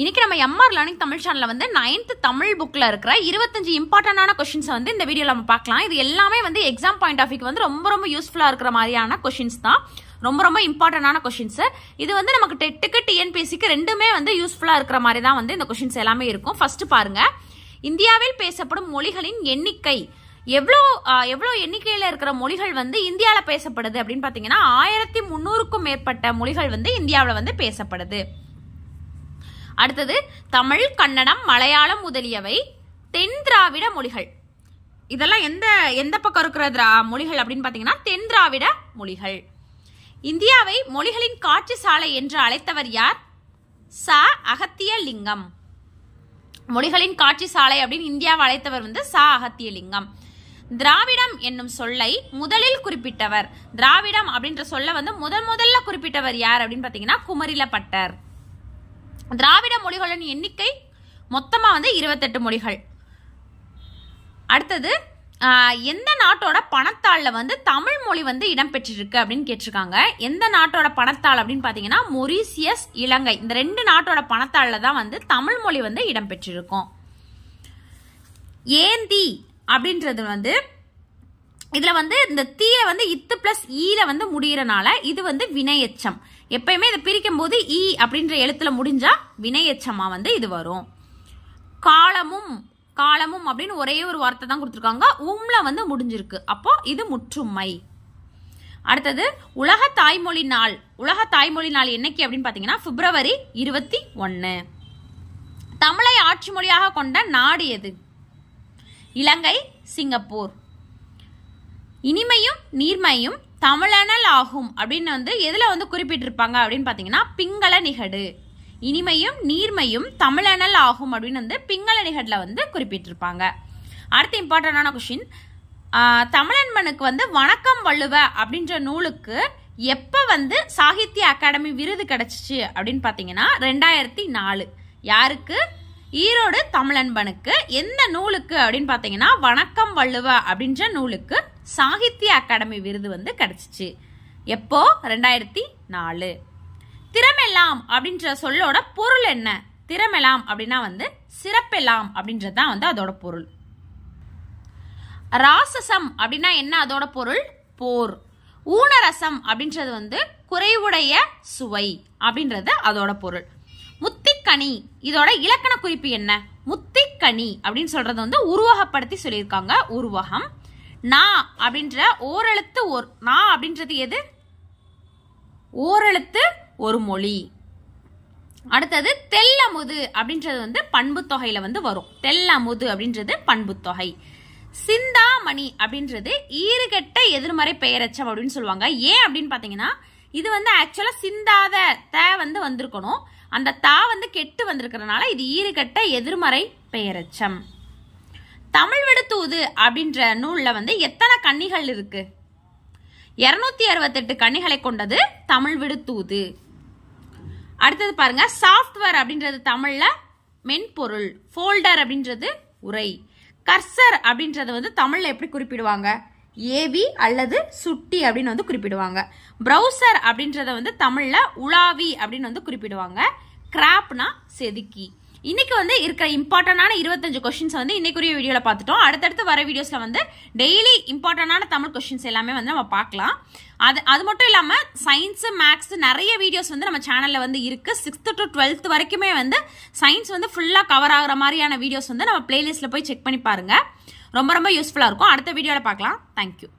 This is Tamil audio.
இன்னைக்கு நம்ம எம்ஆர் லேர்னிங் தமிழ் சேனலில் வந்து நைன்த் தமிழ் புக்கில் இருக்கிற இருபத்தஞ்சு இம்பார்ட்டண்டான கொஷின்ஸை வந்து இந்த வீடியோவில் நம்ம பார்க்கலாம் இது எல்லாமே வந்து எக்ஸாம் பாயிண்ட் ஆஃப் வியூக்கு வந்து ரொம்ப ரொம்ப யூஸ்ஃபுல்லாக இருக்கிற மாதிரியான கொஷின்ஸ் தான் ரொம்ப ரொம்ப இம்பார்ட்டண்டான கொஷின்ஸ் இது வந்து நமக்கு டெட்டுக்கு டிஎன்பிஎஸ்சிக்கு ரெண்டுமே வந்து யூஸ்ஃபுல்லாக இருக்கிற மாதிரி தான் வந்து இந்த கொஷின்ஸ் எல்லாமே இருக்கும் ஃபர்ஸ்ட் பாருங்க இந்தியாவில் பேசப்படும் மொழிகளின் எண்ணிக்கை எவ்வளோ எவ்வளோ எண்ணிக்கையில் இருக்கிற மொழிகள் வந்து இந்தியாவில் பேசப்படுது அப்படின்னு பார்த்தீங்கன்னா ஆயிரத்தி முந்நூறுக்கும் மேற்பட்ட மொழிகள் வந்து இந்தியாவில் வந்து பேசப்படுது அடுத்தது தமிழ் கன்னடம் மலையாளம் முதலியவை தென் திராவிட மொழிகள் இதெல்லாம் எந்த எந்த பக்கம் இருக்கிற திரா மொழிகள் அப்படின்னு பார்த்தீங்கன்னா தென் திராவிட மொழிகள் இந்தியாவை மொழிகளின் காட்சி சாலை என்று அழைத்தவர் யார் ச அகத்திய லிங்கம் மொழிகளின் காட்சி சாலை அப்படின்னு இந்தியாவை அழைத்தவர் வந்து ச அகத்திய லிங்கம் திராவிடம் என்னும் சொல்லை முதலில் குறிப்பிட்டவர் திராவிடம் அப்படின்ற சொல்ல வந்து முதல் முதல்ல குறிப்பிட்டவர் யார் அப்படின்னு பார்த்தீங்கன்னா குமரிலப்பட்டர் திராவிட மொழிகளின் எண்ணிக்கை மொத்தமாக வந்து இருபத்தெட்டு மொழிகள் அடுத்தது எந்த நாட்டோட பணத்தாளில் வந்து தமிழ் மொழி வந்து இடம்பெற்றிருக்கு அப்படின்னு கேட்டிருக்காங்க எந்த நாட்டோட பணத்தாள் அப்படின்னு பார்த்தீங்கன்னா மொரீசியஸ் இலங்கை இந்த ரெண்டு நாட்டோட பணத்தாளில் தான் வந்து தமிழ் மொழி வந்து இடம்பெற்றிருக்கும் ஏந்தி அப்படின்றது வந்து இதில் வந்து இந்த தீயில வந்து இத்து பிளஸ் ஈல வந்து முடிகிறனால இது வந்து வினையச்சம் எப்பயுமே இதை பிரிக்கும் போது ஈ அப்படின்ற எழுத்துல முடிஞ்சா வினையச்சமா வந்து இது வரும் காலமும் காலமும் அப்படின்னு ஒரே ஒரு வார்த்தை தான் கொடுத்துருக்காங்க உம்ல வந்து முடிஞ்சிருக்கு அப்போ இது முற்றுமை அடுத்தது உலக தாய்மொழி நாள் உலக தாய்மொழி நாள் என்னைக்கு அப்படின்னு பார்த்தீங்கன்னா பிப்ரவரி இருபத்தி ஒன்று தமிழை ஆட்சி மொழியாக கொண்ட நாடு எது இலங்கை சிங்கப்பூர் இனிமையும் நீர்மையும் தமிழனல் ஆகும் அப்படின்னு வந்து எதில் வந்து குறிப்பிட்டிருப்பாங்க அப்படின்னு பார்த்தீங்கன்னா பிங்கள நிகடு இனிமையும் நீர்மையும் தமிழனல் ஆகும் அப்படின்னு வந்து பிங்கள நிகடில் வந்து குறிப்பிட்டிருப்பாங்க அடுத்து இம்பார்ட்டண்டான கொஷின் தமிழன்மனுக்கு வந்து வணக்கம் வள்ளுவ அப்படின்ற நூலுக்கு எப்போ வந்து சாகித்ய அகாடமி விருது கிடச்சிச்சு அப்படின்னு பார்த்தீங்கன்னா ரெண்டாயிரத்தி நாலு யாருக்கு ஈரோடு தமிழன்பனுக்கு எந்த நூலுக்கு அப்படின்னு பார்த்தீங்கன்னா வணக்கம் வள்ளுவ அப்படின்ற நூலுக்கு சாகித்ய அகாடமி விருது வந்து கிடைச்சிச்சு எப்போ ரெண்டாயிரத்தி நாலு திறமெல்லாம் அப்படின்ற சொல்லோட பொருள் என்ன திறமெல்லாம் அப்படின்னா வந்து சிறப்பெல்லாம் அப்படின்றது தான் வந்து அதோட பொருள் ராசசம் அப்படின்னா என்ன அதோட பொருள் போர் ஊனரசம் அப்படின்றது வந்து குறைவுடைய சுவை அப்படின்றது அதோட பொருள் முத்திக்கனி இதோட இலக்கண குறிப்பு என்ன முத்திக்கனி அப்படின்னு சொல்றது வந்து உருவகப்படுத்தி சொல்லியிருக்காங்க உருவகம் நா அப்படின்ற ஓரெழுத்து ஒரு நா அப்படின்றது எது ஓரெழுத்து ஒரு மொழி அடுத்தது தெல்லமுது அப்படின்றது வந்து பண்பு தொகையில வந்து வரும் தெல்லமுது அப்படின்றது பண்பு தொகை சிந்தாமணி அப்படின்றது ஈறுகெட்ட எதிர்மறை பெயரச்சம் அப்படின்னு சொல்லுவாங்க ஏன் அப்படின்னு பாத்தீங்கன்னா இது வந்து ஆக்சுவலா சிந்தாத த வந்து வந்திருக்கணும் அந்த தா வந்து கெட்டு வந்திருக்கிறதுனால இது ஈறுகெட்ட எதிர்மறை பெயரச்சம் தமிழ் விடுத்தூது அப்படின்ற நூலில் வந்து எத்தனை கன்னிகள் இருக்கு இரநூத்தி அறுபத்தெட்டு கன்னிகளை கொண்டது தமிழ் விடுத்தூது அடுத்தது பாருங்க சாஃப்ட்வேர் அப்படின்றது தமிழ்ல மென்பொருள் ஃபோல்டர் அப்படின்றது உரை கர்சர் அப்படின்றது வந்து தமிழ்ல எப்படி குறிப்பிடுவாங்க ஏவி அல்லது சுட்டி அப்படின்னு வந்து குறிப்பிடுவாங்க ப்ரௌசர் அப்படின்றத வந்து தமிழ்ல உலாவி அப்படின்னு வந்து குறிப்பிடுவாங்க கிராப்னா செதுக்கி இன்னைக்கு வந்து இருக்கிற இம்பார்ட்டண்டான இருபத்தஞ்சு கொஸ்டின்ஸ் வந்து இன்னைக்குரிய வீடியோவில் பார்த்துட்டோம் அடுத்தடுத்து வர வீடியோஸில் வந்து டெய்லி இம்பார்ட்டண்டான தமிழ் கொஸ்டின்ஸ் எல்லாமே வந்து நம்ம பார்க்கலாம் அது அது மட்டும் இல்லாமல் சயின்ஸு மேக்ஸ் நிறைய வீடியோஸ் வந்து நம்ம சேனலில் வந்து இருக்குது சிக்ஸ்த்து டு டுவெல்த் வரைக்குமே வந்து சயின்ஸ் வந்து ஃபுல்லாக கவர் ஆகிற மாதிரியான வீடியோஸ் வந்து நம்ம பிளேலிஸ்ட்ல போய் செக் பண்ணி பாருங்கள் ரொம்ப ரொம்ப யூஸ்ஃபுல்லாக இருக்கும் அடுத்த வீடியோவில் பார்க்கலாம் தேங்க்யூ